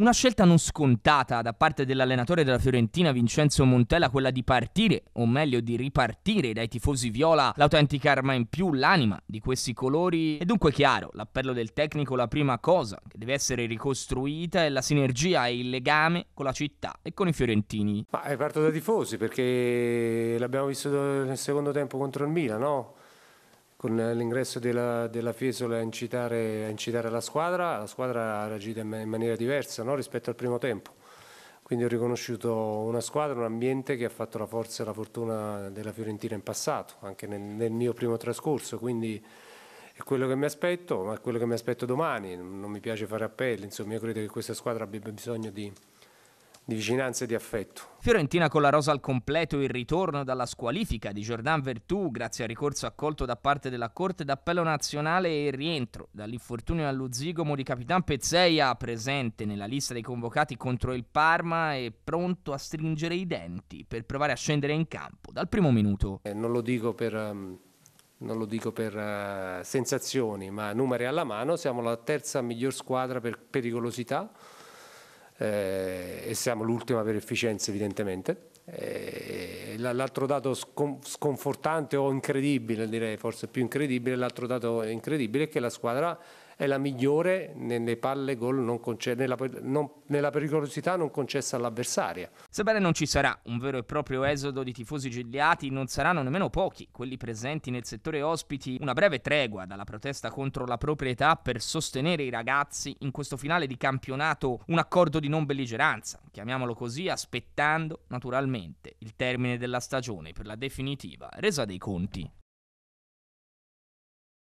Una scelta non scontata da parte dell'allenatore della Fiorentina Vincenzo Montella, quella di partire, o meglio di ripartire dai tifosi viola, l'autentica arma in più, l'anima di questi colori. È dunque chiaro, l'appello del tecnico, la prima cosa che deve essere ricostruita è la sinergia e il legame con la città e con i fiorentini. Ma è parto da tifosi perché l'abbiamo visto nel secondo tempo contro il Milan, no? con l'ingresso della, della Fiesola a incitare, a incitare, la squadra, la squadra ha reagito in maniera diversa no? rispetto al primo tempo. Quindi ho riconosciuto una squadra, un ambiente che ha fatto la forza e la fortuna della Fiorentina in passato, anche nel, nel mio primo trascorso. Quindi è quello che mi aspetto, ma è quello che mi aspetto domani. Non mi piace fare appelli, insomma, io credo che questa squadra abbia bisogno di, di vicinanza e di affetto. Fiorentina con la rosa al completo, il ritorno dalla squalifica di Jordan Vertù grazie al ricorso accolto da parte della Corte d'Appello Nazionale e il rientro dall'infortunio allo zigomo di Capitan Pezzeia presente nella lista dei convocati contro il Parma e pronto a stringere i denti per provare a scendere in campo dal primo minuto. Eh, non lo dico per... Um non lo dico per uh, sensazioni, ma numeri alla mano, siamo la terza miglior squadra per pericolosità eh, e siamo l'ultima per efficienza evidentemente. Eh, l'altro dato sconfortante o incredibile, direi forse più incredibile, l'altro dato incredibile è che la squadra è la migliore nelle palle gol non conce- nella, non, nella pericolosità non concessa all'avversaria. Sebbene non ci sarà un vero e proprio esodo di tifosi gigliati, non saranno nemmeno pochi quelli presenti nel settore ospiti una breve tregua dalla protesta contro la proprietà per sostenere i ragazzi in questo finale di campionato un accordo di non belligeranza, chiamiamolo così, aspettando naturalmente il termine della stagione per la definitiva resa dei conti